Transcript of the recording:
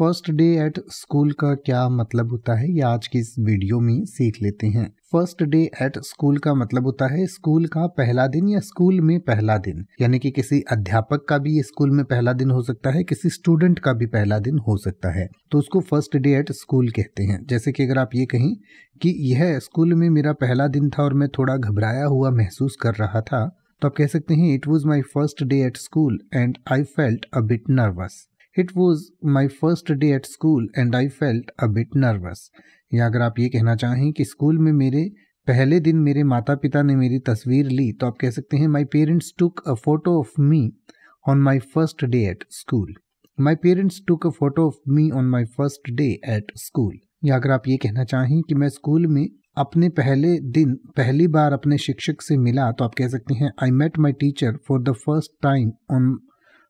first day at school का क्या मतलब होता है ये आज की इस वीडियो में सीख लेते हैं फर्स्ट डे एट स्कूल का मतलब होता है स्कूल का पहला दिन या स्कूल में पहला दिन यानी कि किसी अध्यापक का भी स्कूल में पहला दिन हो सकता है किसी स्टूडेंट का भी पहला दिन हो सकता है तो उसको फर्स्ट डे एट स्कूल कहते हैं जैसे कि अगर आप ये कहें कि यह स्कूल में मेरा पहला दिन था और मैं थोड़ा घबराया हुआ महसूस कर रहा था तो आप कह सकते हैं it was my first day at school and I felt a bit nervous it was my first day at school and I felt a bit nervous या अगर आप ये कहना चाहें कि स्कूल में मेरे पहले दिन मेरे माता पिता ने मेरी तस्वीर ली तो आप कह सकते हैं my parents took a photo of me on my first day at school my parents took a photo of me on my first day at school या अगर आप ये कहना चाहें कि मैं स्कूल में अपने पहले दिन पहली बार अपने शिक्षक से मिला तो आप कह सकते हैं I met my teacher for the first time on